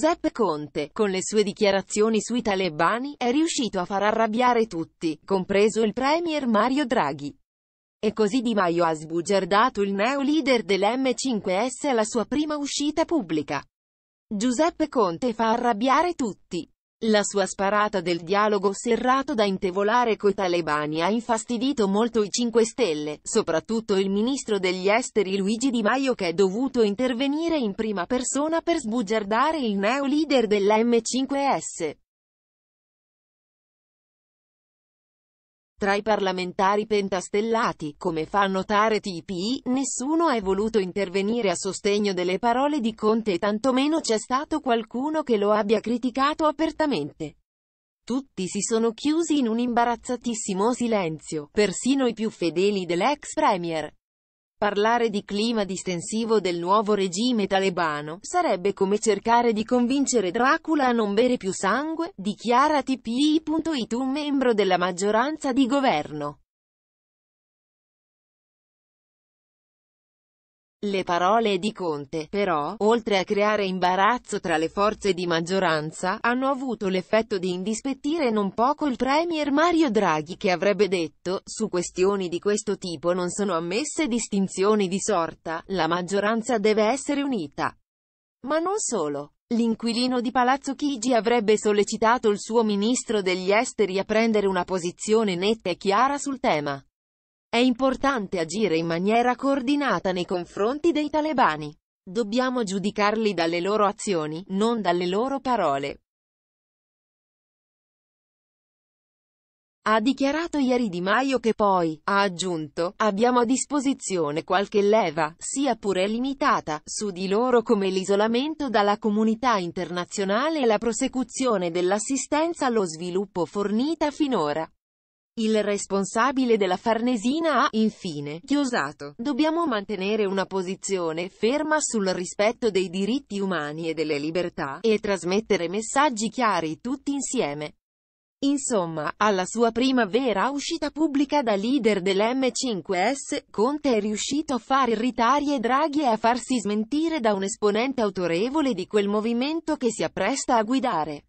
Giuseppe Conte, con le sue dichiarazioni sui talebani, è riuscito a far arrabbiare tutti, compreso il premier Mario Draghi. E così Di Maio ha sbugiardato il neo leader dell'M5S alla sua prima uscita pubblica. Giuseppe Conte fa arrabbiare tutti. La sua sparata del dialogo serrato da intevolare coi talebani ha infastidito molto i 5 Stelle, soprattutto il ministro degli esteri Luigi Di Maio che è dovuto intervenire in prima persona per sbugiardare il neo leader dellm 5 s Tra i parlamentari pentastellati, come fa notare TPI, nessuno è voluto intervenire a sostegno delle parole di Conte e tantomeno c'è stato qualcuno che lo abbia criticato apertamente. Tutti si sono chiusi in un imbarazzatissimo silenzio, persino i più fedeli dell'ex premier. Parlare di clima distensivo del nuovo regime talebano sarebbe come cercare di convincere Dracula a non bere più sangue, dichiara tpi.it un membro della maggioranza di governo. Le parole di Conte, però, oltre a creare imbarazzo tra le forze di maggioranza, hanno avuto l'effetto di indispettire non poco il Premier Mario Draghi che avrebbe detto, su questioni di questo tipo non sono ammesse distinzioni di sorta, la maggioranza deve essere unita. Ma non solo. L'inquilino di Palazzo Chigi avrebbe sollecitato il suo ministro degli esteri a prendere una posizione netta e chiara sul tema. È importante agire in maniera coordinata nei confronti dei talebani. Dobbiamo giudicarli dalle loro azioni, non dalle loro parole. Ha dichiarato ieri Di Maio che poi, ha aggiunto, abbiamo a disposizione qualche leva, sia pure limitata, su di loro come l'isolamento dalla comunità internazionale e la prosecuzione dell'assistenza allo sviluppo fornita finora. Il responsabile della Farnesina ha, infine, chiosato. Dobbiamo mantenere una posizione ferma sul rispetto dei diritti umani e delle libertà, e trasmettere messaggi chiari tutti insieme. Insomma, alla sua prima vera uscita pubblica da leader dell'M5S, Conte è riuscito a far irritare Draghi e a farsi smentire da un esponente autorevole di quel movimento che si appresta a guidare.